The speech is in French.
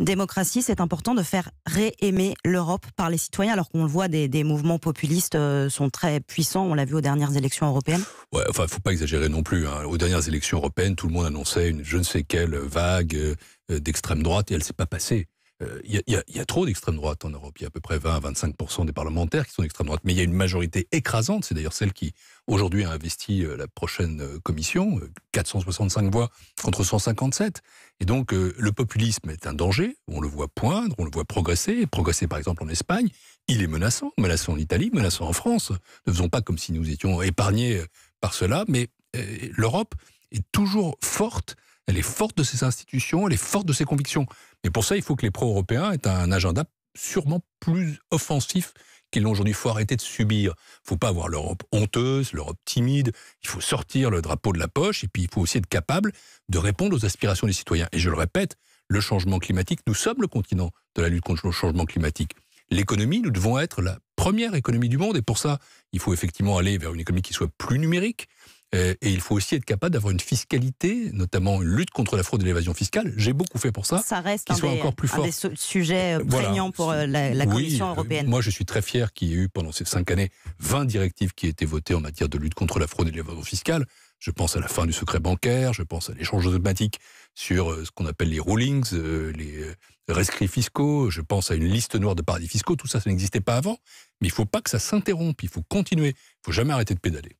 Démocratie, c'est important de faire réaimer l'Europe par les citoyens, alors qu'on le voit, des, mouvements populistes euh, sont très puissants. On l'a vu aux dernières élections européennes. Ouais, enfin, faut pas exagérer non plus. Hein. Aux dernières élections européennes, tout le monde annonçait une je ne sais quelle vague euh, d'extrême droite et elle s'est pas passée il euh, y, a trop d'extrême droite en Europe. Il y a à peu près 20-25% des parlementaires qui sont d'extrême droite. Mais il y a une majorité écrasante, c'est d'ailleurs celle qui aujourd'hui a investi euh, la prochaine euh, commission, 465 voix contre 157. Et donc le populisme est un danger, on le voit poindre, on le voit progresser, progresser par exemple en Espagne. Il est menaçant, menaçant en Italie, menaçant en France. Ne faisons pas comme si nous étions épargnés par cela, mais l'Europe est toujours forte elle est forte de ses institutions, elle est forte de ses convictions. Mais pour ça, il faut que les pro-européens aient un agenda sûrement plus offensif qu'ils l'ont aujourd'hui. Il faut arrêter de subir. Il ne faut pas avoir l'Europe honteuse, l'Europe timide. Il faut sortir le drapeau de la poche et puis il faut aussi être capable de répondre aux aspirations des citoyens. Et je le répète, le changement climatique, nous sommes le continent de la lutte contre le changement climatique. L'économie, nous devons être la première économie du monde et pour ça, il faut effectivement aller vers une économie qui soit plus numérique, euh, et il faut aussi être capable d'avoir une fiscalité, notamment une lutte contre la fraude et l'évasion fiscale. J'ai beaucoup fait pour ça. Ça reste un, des, encore plus fort. sujets pour la, Commission européenne. Moi, je suis très fier qu'il y ait eu, pendant ces cinq années, 20 directives qui aient été votées en matière de lutte contre la fraude et l'évasion fiscale. Je pense à la fin du secret bancaire, je pense à l'échange automatique sur euh, ce qu'on appelle les rulings, euh, les rescrits fiscaux, je pense à une liste noire de paradis fiscaux, tout ça, ça n'existait pas avant. Mais il ne faut pas que ça s'interrompe, il faut continuer, il ne faut jamais arrêter de pédaler.